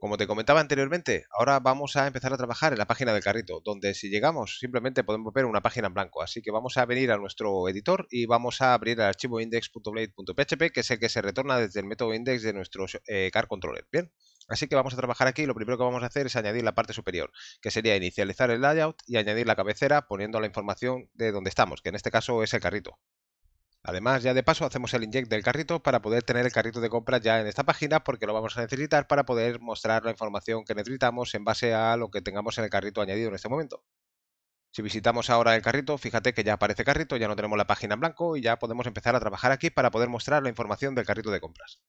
Como te comentaba anteriormente, ahora vamos a empezar a trabajar en la página del carrito, donde si llegamos simplemente podemos ver una página en blanco. Así que vamos a venir a nuestro editor y vamos a abrir el archivo index.blade.php, que es el que se retorna desde el método index de nuestro eh, CarController. controller. Bien, así que vamos a trabajar aquí. Lo primero que vamos a hacer es añadir la parte superior, que sería inicializar el layout y añadir la cabecera poniendo la información de donde estamos, que en este caso es el carrito. Además, ya de paso hacemos el inject del carrito para poder tener el carrito de compra ya en esta página porque lo vamos a necesitar para poder mostrar la información que necesitamos en base a lo que tengamos en el carrito añadido en este momento. Si visitamos ahora el carrito, fíjate que ya aparece carrito, ya no tenemos la página en blanco y ya podemos empezar a trabajar aquí para poder mostrar la información del carrito de compras.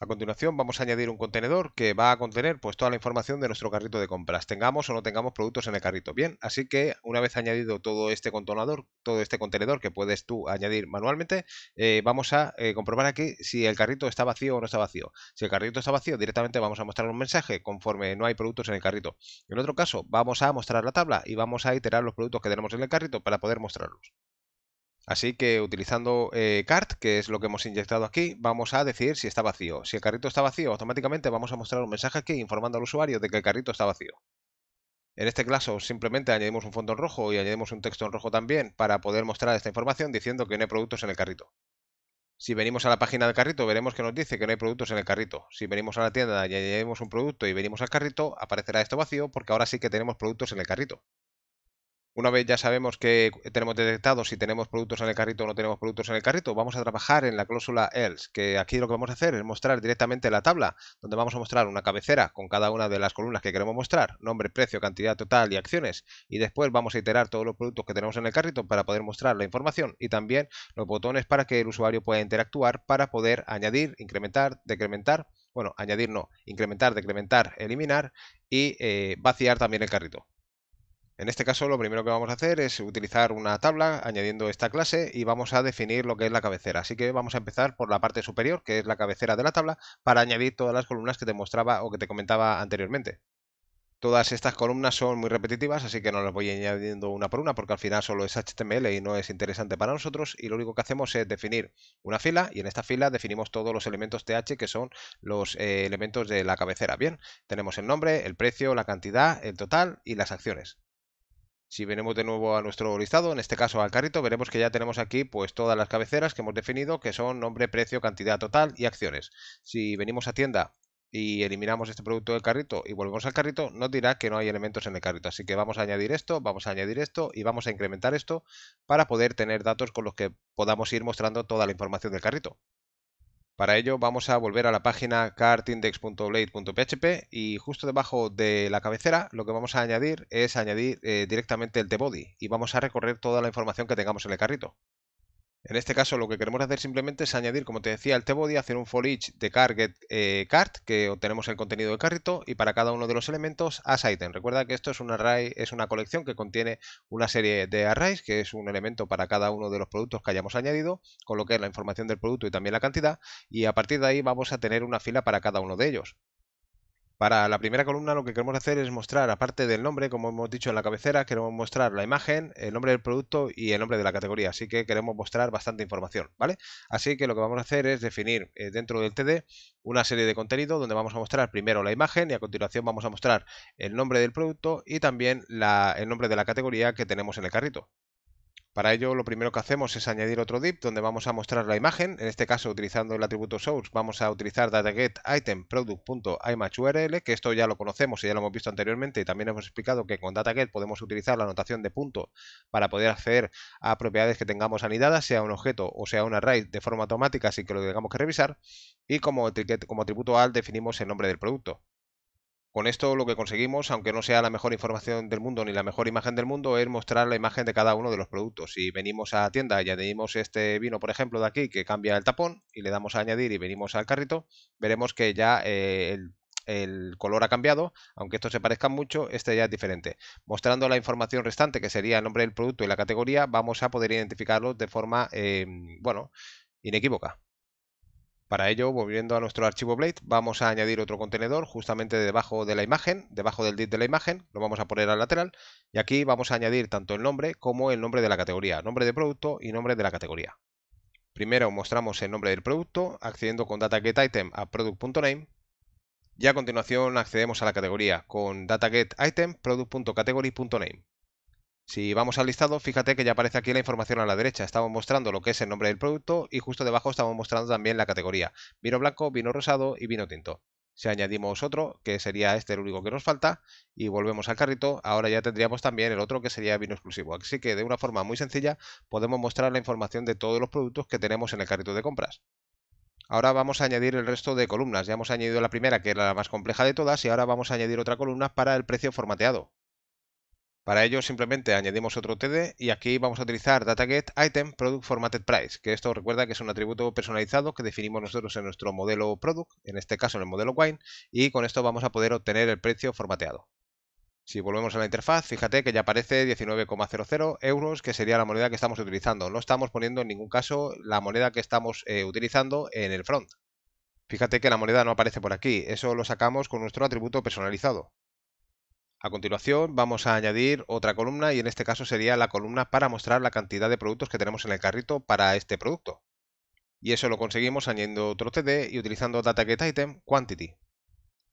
A continuación vamos a añadir un contenedor que va a contener pues toda la información de nuestro carrito de compras, tengamos o no tengamos productos en el carrito. Bien, así que una vez añadido todo este contenedor, todo este contenedor que puedes tú añadir manualmente, eh, vamos a eh, comprobar aquí si el carrito está vacío o no está vacío. Si el carrito está vacío, directamente vamos a mostrar un mensaje conforme no hay productos en el carrito. En otro caso, vamos a mostrar la tabla y vamos a iterar los productos que tenemos en el carrito para poder mostrarlos. Así que utilizando eh, cart, que es lo que hemos inyectado aquí, vamos a decir si está vacío. Si el carrito está vacío, automáticamente vamos a mostrar un mensaje aquí informando al usuario de que el carrito está vacío. En este caso simplemente añadimos un fondo en rojo y añadimos un texto en rojo también para poder mostrar esta información diciendo que no hay productos en el carrito. Si venimos a la página del carrito veremos que nos dice que no hay productos en el carrito. Si venimos a la tienda y añadimos un producto y venimos al carrito, aparecerá esto vacío porque ahora sí que tenemos productos en el carrito. Una vez ya sabemos que tenemos detectado si tenemos productos en el carrito o no tenemos productos en el carrito, vamos a trabajar en la cláusula else, que aquí lo que vamos a hacer es mostrar directamente la tabla, donde vamos a mostrar una cabecera con cada una de las columnas que queremos mostrar, nombre, precio, cantidad total y acciones, y después vamos a iterar todos los productos que tenemos en el carrito para poder mostrar la información y también los botones para que el usuario pueda interactuar para poder añadir, incrementar, decrementar, bueno, añadir no, incrementar, decrementar, eliminar y eh, vaciar también el carrito. En este caso lo primero que vamos a hacer es utilizar una tabla añadiendo esta clase y vamos a definir lo que es la cabecera. Así que vamos a empezar por la parte superior, que es la cabecera de la tabla, para añadir todas las columnas que te mostraba o que te comentaba anteriormente. Todas estas columnas son muy repetitivas, así que no las voy añadiendo una por una porque al final solo es HTML y no es interesante para nosotros y lo único que hacemos es definir una fila y en esta fila definimos todos los elementos TH que son los eh, elementos de la cabecera. Bien, tenemos el nombre, el precio, la cantidad, el total y las acciones. Si venimos de nuevo a nuestro listado, en este caso al carrito, veremos que ya tenemos aquí pues todas las cabeceras que hemos definido, que son nombre, precio, cantidad total y acciones. Si venimos a tienda y eliminamos este producto del carrito y volvemos al carrito, nos dirá que no hay elementos en el carrito. Así que vamos a añadir esto, vamos a añadir esto y vamos a incrementar esto para poder tener datos con los que podamos ir mostrando toda la información del carrito. Para ello vamos a volver a la página cartindex.blade.php y justo debajo de la cabecera lo que vamos a añadir es añadir eh, directamente el T-Body y vamos a recorrer toda la información que tengamos en el carrito. En este caso lo que queremos hacer simplemente es añadir, como te decía, el t hacer un for each de target eh, cart, que obtenemos el contenido de carrito, y para cada uno de los elementos as item. Recuerda que esto es un array, es una colección que contiene una serie de arrays, que es un elemento para cada uno de los productos que hayamos añadido, con lo que es la información del producto y también la cantidad, y a partir de ahí vamos a tener una fila para cada uno de ellos. Para la primera columna lo que queremos hacer es mostrar, aparte del nombre, como hemos dicho en la cabecera, queremos mostrar la imagen, el nombre del producto y el nombre de la categoría, así que queremos mostrar bastante información, ¿vale? Así que lo que vamos a hacer es definir eh, dentro del TD una serie de contenido donde vamos a mostrar primero la imagen y a continuación vamos a mostrar el nombre del producto y también el nombre de la categoría que tenemos en el carrito, para ello lo primero que hacemos es añadir otro div donde vamos a mostrar la imagen, en este caso utilizando el atributo source vamos a utilizar datagetItemProduct.imageURL, que esto ya lo conocemos y ya lo hemos visto anteriormente y también hemos explicado que con dataget podemos utilizar la anotación de punto para poder acceder a propiedades que tengamos anidadas, sea un objeto o sea un array de forma automática sin que lo tengamos que revisar y como, como atributo al definimos el nombre del producto. Con esto lo que conseguimos, aunque no sea la mejor información del mundo ni la mejor imagen del mundo, es mostrar la imagen de cada uno de los productos. Si venimos a tienda y añadimos este vino, por ejemplo, de aquí, que cambia el tapón, y le damos a añadir y venimos al carrito, veremos que ya eh, el, color ha cambiado, aunque esto se parezca mucho, este ya es diferente. Mostrando la información restante, que sería el nombre del producto y la categoría, vamos a poder identificarlos de forma, eh, bueno, inequívoca. Para ello, volviendo a nuestro archivo Blade, vamos a añadir otro contenedor justamente debajo de la imagen, debajo del div de la imagen, lo vamos a poner al lateral y aquí vamos a añadir tanto el nombre como el nombre de la categoría, nombre de producto y nombre de la categoría. Primero mostramos el nombre del producto accediendo con data-get-item a product.name y a continuación accedemos a la categoría con data-get-item product.category.name. Si vamos al listado, fíjate que ya aparece aquí la información a la derecha. Estamos mostrando lo que es el nombre del producto y justo debajo estamos mostrando también la categoría. Vino blanco, vino rosado y vino tinto. Si añadimos otro, que sería este el único que nos falta, y volvemos al carrito, ahora ya tendríamos también el otro que sería vino exclusivo. Así que de una forma muy sencilla podemos mostrar la información de todos los productos que tenemos en el carrito de compras. Ahora vamos a añadir el resto de columnas. Ya hemos añadido la primera, que era la más compleja de todas, y ahora vamos a añadir otra columna para el precio formateado. Para ello simplemente añadimos otro TD y aquí vamos a utilizar DataGet Item Product Formatted Price, que esto recuerda que es un atributo personalizado que definimos nosotros en nuestro modelo Product, en este caso en el modelo Wine, y con esto vamos a poder obtener el precio formateado. Si volvemos a la interfaz, fíjate que ya aparece 19,00 euros, que sería la moneda que estamos utilizando. No estamos poniendo en ningún caso la moneda que estamos eh, utilizando en el front. Fíjate que la moneda no aparece por aquí, eso lo sacamos con nuestro atributo personalizado. A continuación vamos a añadir otra columna y en este caso sería la columna para mostrar la cantidad de productos que tenemos en el carrito para este producto. Y eso lo conseguimos añadiendo otro TD y utilizando DatagetItemQuantity. Quantity.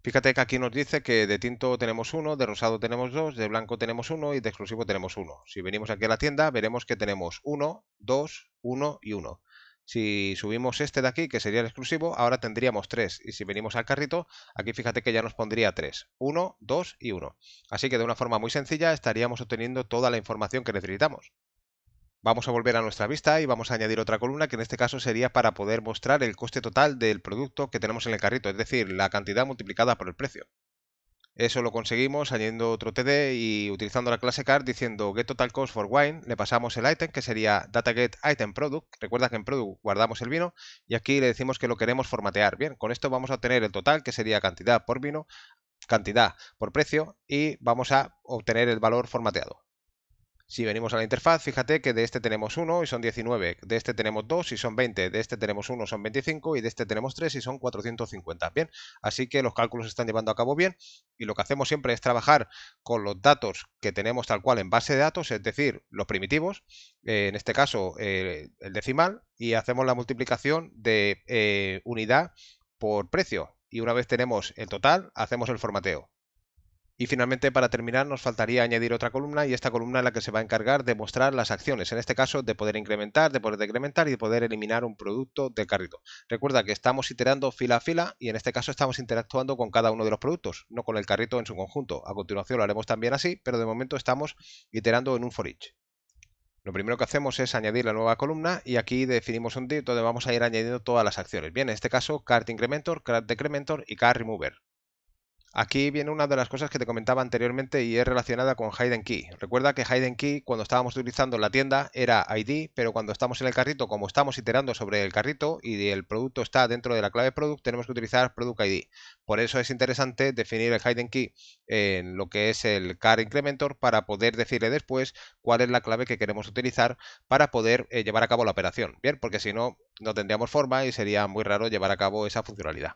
Fíjate que aquí nos dice que de tinto tenemos uno, de rosado tenemos dos, de blanco tenemos uno y de exclusivo tenemos uno. Si venimos aquí a la tienda veremos que tenemos uno, dos, uno y uno. Si subimos este de aquí, que sería el exclusivo, ahora tendríamos 3. Y si venimos al carrito, aquí fíjate que ya nos pondría 3. 1, 2 y 1. Así que de una forma muy sencilla estaríamos obteniendo toda la información que necesitamos. Vamos a volver a nuestra vista y vamos a añadir otra columna que en este caso sería para poder mostrar el coste total del producto que tenemos en el carrito, es decir, la cantidad multiplicada por el precio. Eso lo conseguimos añadiendo otro TD y utilizando la clase card diciendo get total cost for wine, le pasamos el item que sería data get item product. Recuerda que en product guardamos el vino y aquí le decimos que lo queremos formatear. Bien, con esto vamos a obtener el total que sería cantidad por vino, cantidad por precio y vamos a obtener el valor formateado. Si venimos a la interfaz, fíjate que de este tenemos 1 y son 19, de este tenemos 2 y son 20, de este tenemos 1 son 25 y de este tenemos 3 y son 450. Bien, así que los cálculos se están llevando a cabo bien y lo que hacemos siempre es trabajar con los datos que tenemos tal cual en base de datos, es decir, los primitivos, eh, en este caso eh, el decimal, y hacemos la multiplicación de eh, unidad por precio. Y una vez tenemos el total, hacemos el formateo. Y finalmente, para terminar, nos faltaría añadir otra columna y esta columna es la que se va a encargar de mostrar las acciones, en este caso de poder incrementar, de poder decrementar y de poder eliminar un producto del carrito. Recuerda que estamos iterando fila a fila y en este caso estamos interactuando con cada uno de los productos, no con el carrito en su conjunto. A continuación lo haremos también así, pero de momento estamos iterando en un for each. Lo primero que hacemos es añadir la nueva columna y aquí definimos un div donde vamos a ir añadiendo todas las acciones. Bien, en este caso, cart incrementor, cart decrementor y cart remover. Aquí viene una de las cosas que te comentaba anteriormente y es relacionada con Hidden Key. Recuerda que Hidden Key cuando estábamos utilizando la tienda era ID, pero cuando estamos en el carrito, como estamos iterando sobre el carrito y el producto está dentro de la clave product, tenemos que utilizar product ID. Por eso es interesante definir el Hidden Key en lo que es el car incrementor para poder decirle después cuál es la clave que queremos utilizar para poder eh, llevar a cabo la operación. Bien, porque si no, no tendríamos forma y sería muy raro llevar a cabo esa funcionalidad.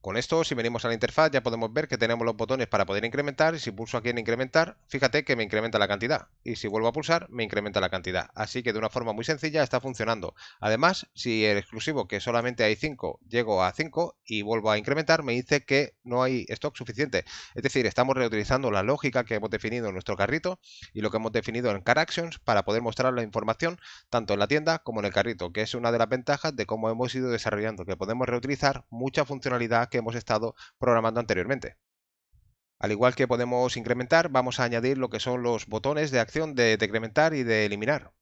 Con esto, si venimos a la interfaz, ya podemos ver que tenemos los botones para poder incrementar y si pulso aquí en incrementar, fíjate que me incrementa la cantidad y si vuelvo a pulsar, me incrementa la cantidad. Así que de una forma muy sencilla está funcionando. Además, si el exclusivo, que solamente hay 5, llego a 5 y vuelvo a incrementar, me dice que no hay stock suficiente. Es decir, estamos reutilizando la lógica que hemos definido en nuestro carrito y lo que hemos definido en Car Actions para poder mostrar la información tanto en la tienda como en el carrito, que es una de las ventajas de cómo hemos ido desarrollando, que podemos reutilizar mucha funcionalidad que hemos estado programando anteriormente. Al igual que podemos incrementar, vamos a añadir lo que son los botones de acción de decrementar y de eliminar.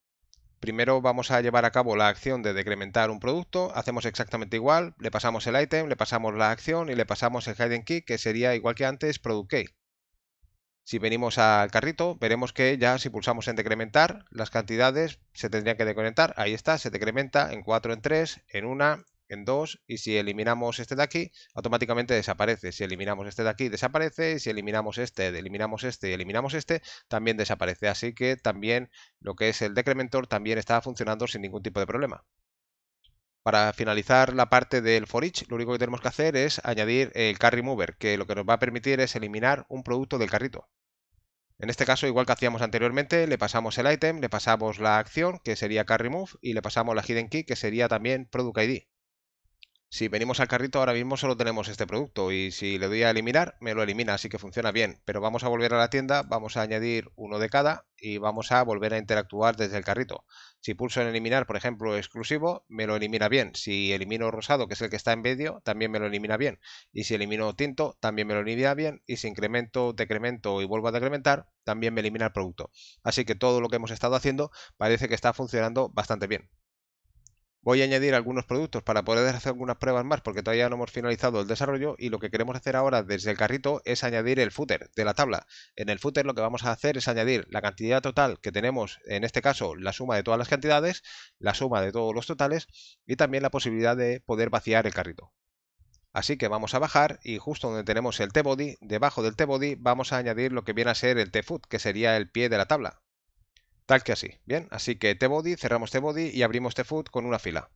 Primero vamos a llevar a cabo la acción de decrementar un producto, hacemos exactamente igual, le pasamos el item, le pasamos la acción y le pasamos el hidden key que sería igual que antes product key. Si venimos al carrito, veremos que ya si pulsamos en decrementar, las cantidades se tendrían que decrementar. Ahí está, se decrementa en 4, en 3, en 1, en 2 y si eliminamos este de aquí, automáticamente desaparece. Si eliminamos este de aquí, desaparece. Y si eliminamos este, eliminamos este y eliminamos este, también desaparece. Así que también lo que es el decrementor también está funcionando sin ningún tipo de problema. Para finalizar la parte del for lo único que tenemos que hacer es añadir el carry mover, que lo que nos va a permitir es eliminar un producto del carrito. En este caso, igual que hacíamos anteriormente, le pasamos el item, le pasamos la acción, que sería carry move, y le pasamos la hidden key, que sería también product ID. Si venimos al carrito ahora mismo solo tenemos este producto y si le doy a eliminar me lo elimina, así que funciona bien. Pero vamos a volver a la tienda, vamos a añadir uno de cada y vamos a volver a interactuar desde el carrito. Si pulso en eliminar, por ejemplo, exclusivo, me lo elimina bien. Si elimino rosado, que es el que está en medio, también me lo elimina bien. Y si elimino tinto, también me lo elimina bien. Y si incremento, decremento y vuelvo a decrementar, también me elimina el producto. Así que todo lo que hemos estado haciendo parece que está funcionando bastante bien. Voy a añadir algunos productos para poder hacer algunas pruebas más porque todavía no hemos finalizado el desarrollo y lo que queremos hacer ahora desde el carrito es añadir el footer de la tabla. En el footer lo que vamos a hacer es añadir la cantidad total que tenemos, en este caso la suma de todas las cantidades, la suma de todos los totales y también la posibilidad de poder vaciar el carrito. Así que vamos a bajar y justo donde tenemos el T-Body, debajo del T-Body vamos a añadir lo que viene a ser el foot, que sería el pie de la tabla. Tal que así, ¿bien? Así que T-Body, este cerramos este Body y abrimos este foot con una fila.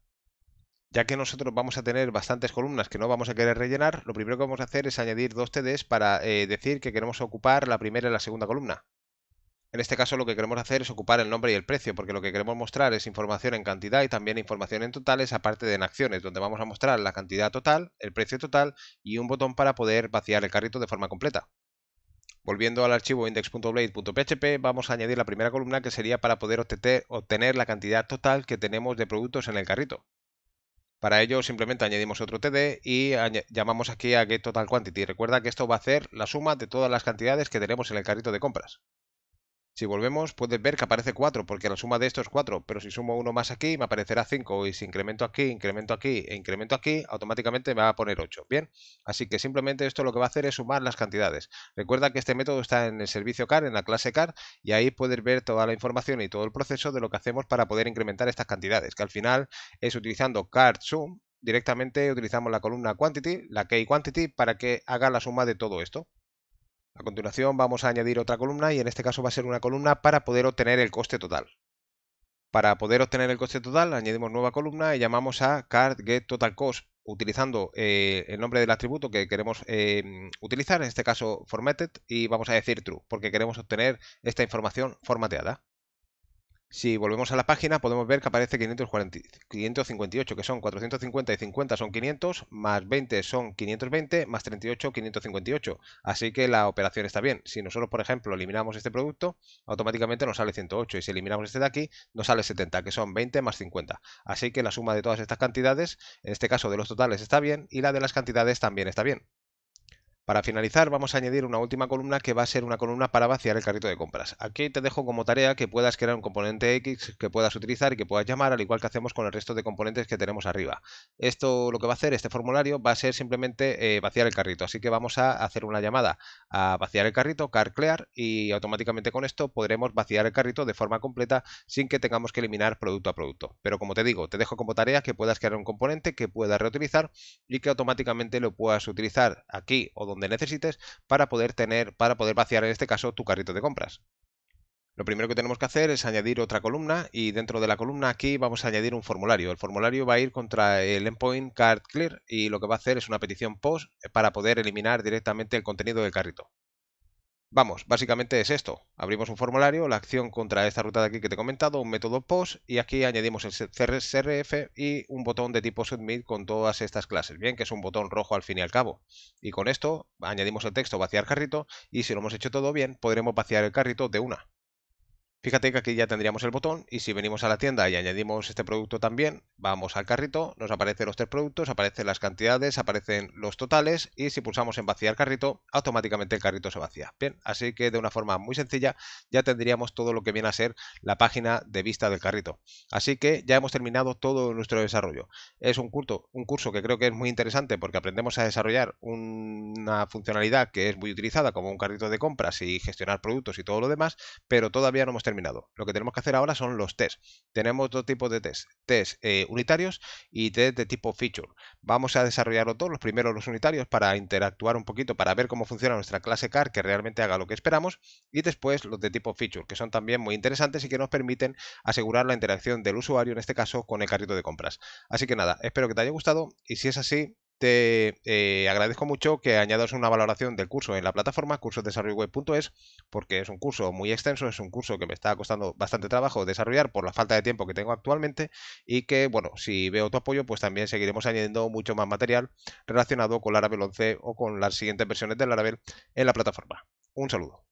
Ya que nosotros vamos a tener bastantes columnas que no vamos a querer rellenar, lo primero que vamos a hacer es añadir dos TDs para eh, decir que queremos ocupar la primera y la segunda columna. En este caso lo que queremos hacer es ocupar el nombre y el precio, porque lo que queremos mostrar es información en cantidad y también información en totales, aparte de en acciones, donde vamos a mostrar la cantidad total, el precio total y un botón para poder vaciar el carrito de forma completa. Volviendo al archivo index.blade.php, vamos a añadir la primera columna que sería para poder obtener la cantidad total que tenemos de productos en el carrito. Para ello simplemente añadimos otro TD y llamamos aquí a GetTotalQuantity. Recuerda que esto va a hacer la suma de todas las cantidades que tenemos en el carrito de compras. Si volvemos, puedes ver que aparece 4, porque la suma de estos es 4, pero si sumo uno más aquí, me aparecerá 5, y si incremento aquí, incremento aquí e incremento aquí, automáticamente me va a poner 8, ¿bien? Así que simplemente esto lo que va a hacer es sumar las cantidades. Recuerda que este método está en el servicio CAR, en la clase CAR, y ahí puedes ver toda la información y todo el proceso de lo que hacemos para poder incrementar estas cantidades, que al final es utilizando CAR SUM, directamente utilizamos la columna quantity, la key quantity, para que haga la suma de todo esto. A continuación vamos a añadir otra columna y en este caso va a ser una columna para poder obtener el coste total. Para poder obtener el coste total añadimos nueva columna y llamamos a card get total cost utilizando eh, el nombre del atributo que queremos eh, utilizar, en este caso formatted, y vamos a decir true porque queremos obtener esta información formateada. Si volvemos a la página, podemos ver que aparece 558, que son 450 y 50 son 500, más 20 son 520, más 38, 558. Así que la operación está bien. Si nosotros, por ejemplo, eliminamos este producto, automáticamente nos sale 108. Y si eliminamos este de aquí, nos sale 70, que son 20 más 50. Así que la suma de todas estas cantidades, en este caso de los totales, está bien y la de las cantidades también está bien. Para finalizar, vamos a añadir una última columna que va a ser una columna para vaciar el carrito de compras. Aquí te dejo como tarea que puedas crear un componente X que puedas utilizar y que puedas llamar, al igual que hacemos con el resto de componentes que tenemos arriba. Esto lo que va a hacer, este formulario, va a ser simplemente eh, vaciar el carrito. Así que vamos a hacer una llamada a vaciar el carrito, car clear, y automáticamente con esto podremos vaciar el carrito de forma completa sin que tengamos que eliminar producto a producto. Pero como te digo, te dejo como tarea que puedas crear un componente que puedas reutilizar y que automáticamente lo puedas utilizar aquí o donde donde necesites para poder tener, para poder vaciar en este caso tu carrito de compras. Lo primero que tenemos que hacer es añadir otra columna y dentro de la columna aquí vamos a añadir un formulario. El formulario va a ir contra el endpoint card clear y lo que va a hacer es una petición post para poder eliminar directamente el contenido del carrito. Vamos, básicamente es esto. Abrimos un formulario, la acción contra esta ruta de aquí que te he comentado, un método post y aquí añadimos el CRF y un botón de tipo submit con todas estas clases. Bien, que es un botón rojo al fin y al cabo. Y con esto añadimos el texto vaciar carrito y si lo hemos hecho todo bien podremos vaciar el carrito de una. Fíjate que aquí ya tendríamos el botón y si venimos a la tienda y añadimos este producto también, vamos al carrito, nos aparecen los tres productos, aparecen las cantidades, aparecen los totales y si pulsamos en vaciar carrito, automáticamente el carrito se vacía. Bien, así que de una forma muy sencilla ya tendríamos todo lo que viene a ser la página de vista del carrito. Así que ya hemos terminado todo nuestro desarrollo. Es un curso, un curso que creo que es muy interesante porque aprendemos a desarrollar una funcionalidad que es muy utilizada como un carrito de compras y gestionar productos y todo lo demás, pero todavía no hemos lo que tenemos que hacer ahora son los tests. Tenemos dos tipos de test, test eh, unitarios y test de tipo feature. Vamos a desarrollar los dos, los primeros los unitarios para interactuar un poquito, para ver cómo funciona nuestra clase car que realmente haga lo que esperamos y después los de tipo feature, que son también muy interesantes y que nos permiten asegurar la interacción del usuario, en este caso con el carrito de compras. Así que nada, espero que te haya gustado y si es así, te eh, agradezco mucho que añadas una valoración del curso en la plataforma cursosdesarrolloweb.es porque es un curso muy extenso, es un curso que me está costando bastante trabajo desarrollar por la falta de tiempo que tengo actualmente y que, bueno, si veo tu apoyo, pues también seguiremos añadiendo mucho más material relacionado con Laravel 11 o con las siguientes versiones de Laravel en la plataforma. Un saludo.